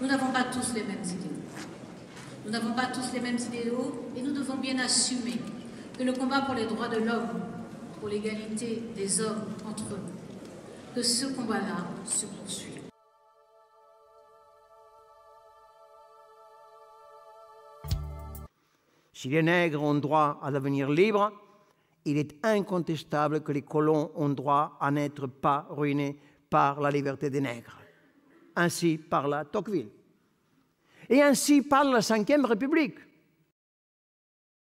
Nous n'avons pas tous les mêmes idéaux. Nous n'avons pas tous les mêmes idéaux et nous devons bien assumer que le combat pour les droits de l'homme, pour l'égalité des hommes entre eux, que ce combat-là se poursuit. Si les nègres ont droit à devenir libre, il est incontestable que les colons ont droit à n'être pas ruinés par la liberté des nègres. Ainsi la Tocqueville. Et ainsi parle la Ve République.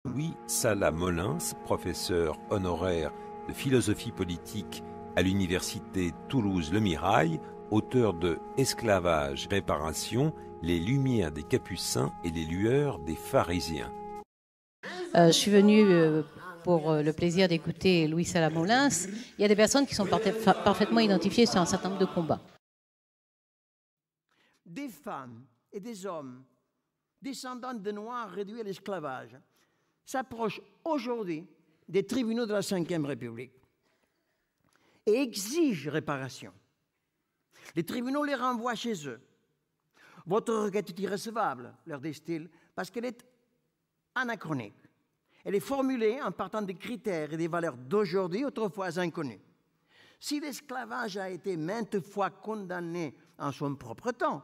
Louis Salamolins, professeur honoraire de philosophie politique à l'université Toulouse-Le Mirail, auteur de Esclavage, Réparation, les lumières des Capucins et les lueurs des pharisiens. Euh, je suis venu euh, pour euh, le plaisir d'écouter Louis Salamolins. Il y a des personnes qui sont parfaitement identifiées sur un certain nombre de combats des femmes et des hommes descendants de Noirs réduits à l'esclavage s'approchent aujourd'hui des tribunaux de la Ve République et exigent réparation. Les tribunaux les renvoient chez eux. Votre requête est irrecevable, leur disent-ils, parce qu'elle est anachronique. Elle est formulée en partant des critères et des valeurs d'aujourd'hui, autrefois inconnues. Si l'esclavage a été maintes fois condamné en son propre temps,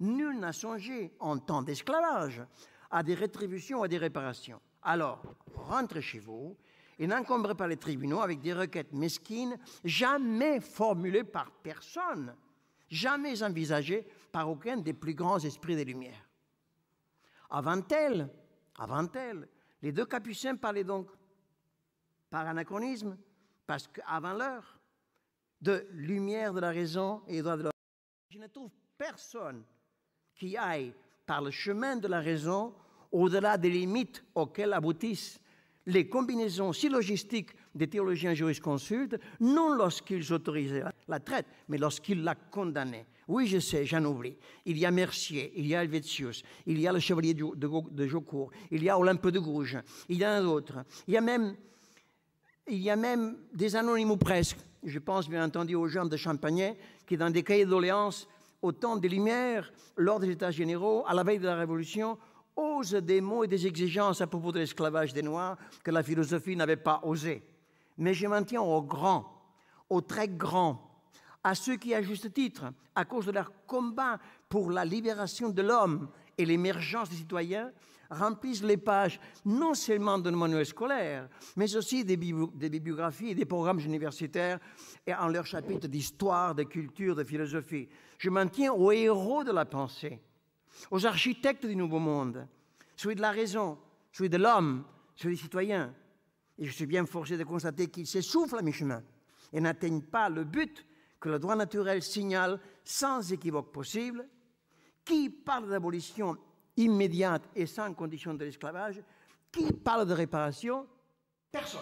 Nul n'a songé en temps d'esclavage à des rétributions, à des réparations. Alors, rentrez chez vous et n'encombrez pas les tribunaux avec des requêtes mesquines, jamais formulées par personne, jamais envisagées par aucun des plus grands esprits des Lumières. Avant elle, avant elle, les deux capucins parlaient donc, par anachronisme, parce qu'avant l'heure, de lumière de la raison et droit de l'homme. Je ne trouve personne qui aille par le chemin de la raison au-delà des limites auxquelles aboutissent les combinaisons syllogistiques des théologiens jurisconsultes, non lorsqu'ils autorisaient la traite, mais lorsqu'ils la condamnaient. Oui, je sais, j'en oublie. Il y a Mercier, il y a Helvetius, il y a le Chevalier de, de il y a Olympe de Gouges, il y en a d'autres. Il y a même, il y a même des anonymes ou presque. Je pense bien entendu aux gens de Champagnet qui, dans des cahiers de doléances, au temps des Lumières, lors des États généraux, à la veille de la Révolution, ose des mots et des exigences à propos de l'esclavage des Noirs que la philosophie n'avait pas osé. Mais je maintiens aux grands, aux très grands, à ceux qui, à juste titre, à cause de leur combat pour la libération de l'homme et l'émergence des citoyens remplissent les pages non seulement de manuels scolaires, mais aussi des, bibliographies et des programmes universitaires et en leurs chapitres d'histoire, de culture, de philosophie. Je maintiens aux héros de la pensée, aux architectes du nouveau monde, celui de la raison, celui de l'homme, celui des citoyens. Et je suis bien forcé de constater qu'ils s'essoufflent à mi-chemin et n'atteignent pas le but que le droit naturel signale sans équivoque possible, qui parle d'abolition immédiate et sans condition de l'esclavage Qui parle de réparation Personne.